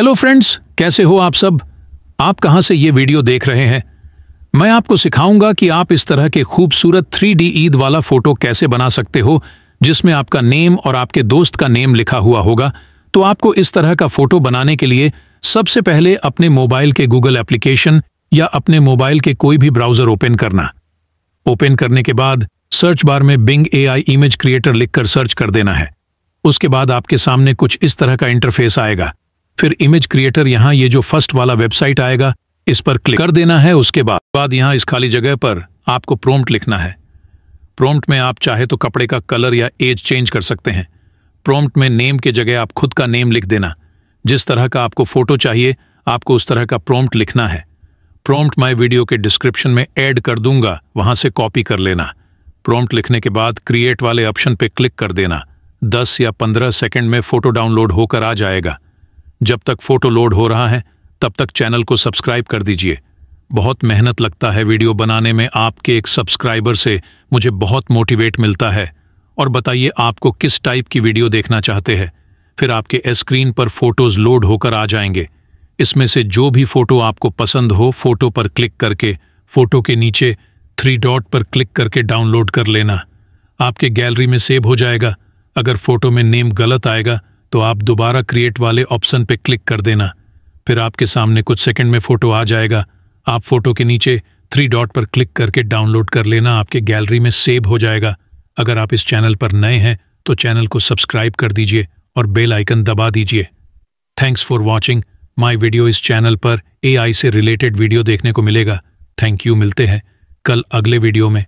hello friends कैसे हो आप सब आप कहां से ये वीडियो देख रहे हैं मैं आपको सिखाऊंगा कि आप इस तरह के खूबसूरत थ्री ईद वाला फोटो कैसे बना सकते हो जिसमें आपका नेम और आपके दोस्त का नेम लिखा हुआ होगा तो आपको इस तरह का फोटो बनाने के लिए सबसे पहले अपने मोबाइल के गूगल एप्लीकेशन या अपने मोबाइल के कोई भी ब्राउजर ओपन करना ओपन करने के बाद सर्च बार में बिंग ए इमेज क्रिएटर लिखकर सर्च कर देना है उसके बाद आपके सामने कुछ इस तरह का इंटरफेस आएगा फिर इमेज क्रिएटर यहाँ ये जो फर्स्ट वाला वेबसाइट आएगा इस पर क्लिक कर देना है उसके बाद बाद यहाँ इस खाली जगह पर आपको प्रोम्ट लिखना है प्रोम्ट में आप चाहे तो कपड़े का कलर या एज चेंज कर सकते हैं प्रोम्ट में नेम के जगह आप खुद का नेम लिख देना जिस तरह का आपको फोटो चाहिए आपको उस तरह का प्रोम्ट लिखना है प्रोम्ट माई वीडियो के डिस्क्रिप्शन में एड कर दूंगा वहां से कॉपी कर लेना प्रोम्ट लिखने के बाद क्रिएट वाले ऑप्शन पे क्लिक कर देना 10 या 15 सेकंड में फोटो डाउनलोड होकर आ जाएगा जब तक फोटो लोड हो रहा है तब तक चैनल को सब्सक्राइब कर दीजिए बहुत मेहनत लगता है वीडियो बनाने में आपके एक सब्सक्राइबर से मुझे बहुत मोटिवेट मिलता है और बताइए आपको किस टाइप की वीडियो देखना चाहते हैं फिर आपके स्क्रीन पर फोटोज लोड होकर आ जाएंगे इसमें से जो भी फोटो आपको पसंद हो फोटो पर क्लिक करके फोटो के नीचे थ्री डॉट पर क्लिक करके डाउनलोड कर लेना आपके गैलरी में सेव हो जाएगा अगर फोटो में नेम गलत आएगा तो आप दोबारा क्रिएट वाले ऑप्शन पे क्लिक कर देना फिर आपके सामने कुछ सेकंड में फ़ोटो आ जाएगा आप फ़ोटो के नीचे थ्री डॉट पर क्लिक करके डाउनलोड कर लेना आपके गैलरी में सेव हो जाएगा अगर आप इस चैनल पर नए हैं तो चैनल को सब्सक्राइब कर दीजिए और बेल आइकन दबा दीजिए thanks for watching my video इस चैनल पर एआई से रिलेटेड वीडियो देखने को मिलेगा थैंक यू मिलते हैं कल अगले वीडियो में